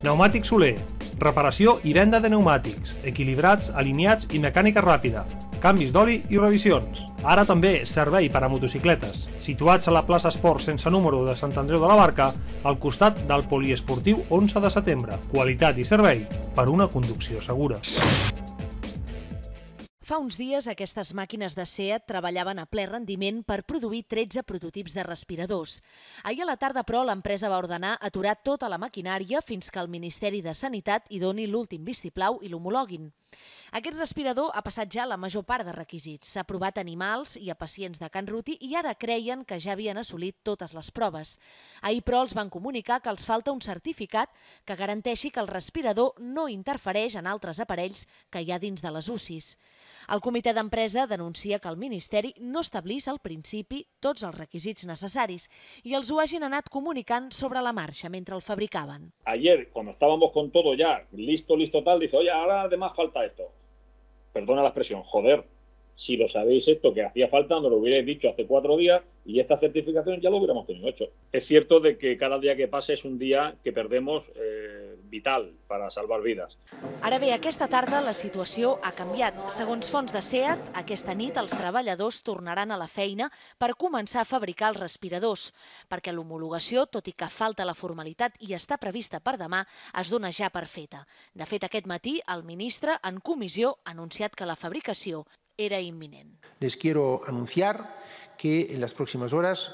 Pneumàtic Soler. Reparació i venda de pneumàtics, equilibrats, alineats i mecànica ràpida. Canvis d'oli i revisions. Ara també servei per a motocicletes. Situats a la plaça Esport sense número de Sant Andreu de la Barca, al costat del poliesportiu 11 de setembre. Qualitat i servei per una conducció segura. Fa uns dies, aquestes màquines de SEAT treballaven a ple rendiment per produir 13 prototips de respiradors. Ahir a la tarda, però, l'empresa va ordenar aturar tota la maquinària fins que el Ministeri de Sanitat hi doni l'últim vistiplau i l'homologuin. Aquest respirador ha passat ja la major part de requisits. S'ha provat animals i a pacients de Can Ruti i ara creien que ja havien assolit totes les proves. Ahir, però, els van comunicar que els falta un certificat que garanteixi que el respirador no interfereix en altres aparells que hi ha dins de les UCIs. El comitè d'empresa denuncia que el Ministeri no establís al principi tots els requisits necessaris i els ho hagin anat comunicant sobre la marxa mentre el fabricaven. Ayer, cuando estábamos con todo ya, listo, listo tal, dice, oye, ahora además falta esto. Perdona la expresión, joder. Si lo sabéis esto que hacía falta, nos lo hubierais dicho hace cuatro días y esta certificación ya lo hubiéramos tenido hecho. Es cierto de que cada día que pase es un día que perdemos eh, vital per a salvar vides. Ara bé, aquesta tarda la situació ha canviat. Segons fons de SEAT, aquesta nit els treballadors tornaran a la feina per començar a fabricar els respiradors, perquè l'homologació, tot i que falta la formalitat i està prevista per demà, es dona ja per feta. De fet, aquest matí el ministre en comissió ha anunciat que la fabricació era imminent. Les quiero anunciar que en les pròximes hores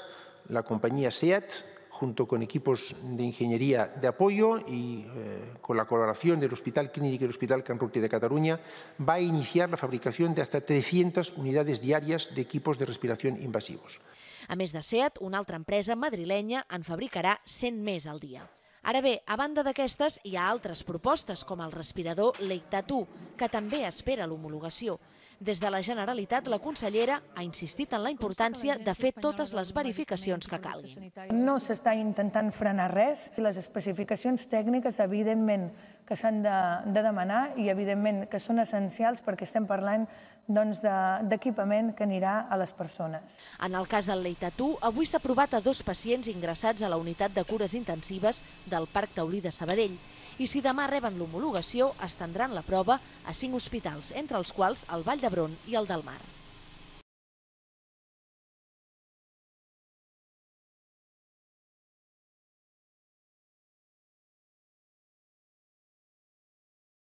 la companyia SEAT junto con equipos de ingeniería de apoyo y eh, con la colaboración del Hospital Clínic y el Hospital Canruti de Cataluña, va a iniciar la fabricación de hasta 300 unidades diarias de equipos de respiración invasivos. A més de SEAT, una altra empresa madrilenya en fabricarà 100 més al dia. Ara bé, a banda d'aquestes, hi ha altres propostes, com el respirador Leitatú, que també espera l'homologació. Des de la Generalitat, la consellera ha insistit en la importància de fer totes les verificacions que calguin. No s'està intentant frenar res. Les especificacions tècniques, evidentment, que s'han de, de demanar i, evidentment, que són essencials perquè estem parlant d'equipament doncs, de, que anirà a les persones. En el cas del Leitatú, avui s'ha provat a dos pacients ingressats a la unitat de cures intensives del Parc Taulí de Sabadell i si demà reben l'homologació, estendran la prova a cinc hospitals, entre els quals el Vall d'Hebron i el del Mar.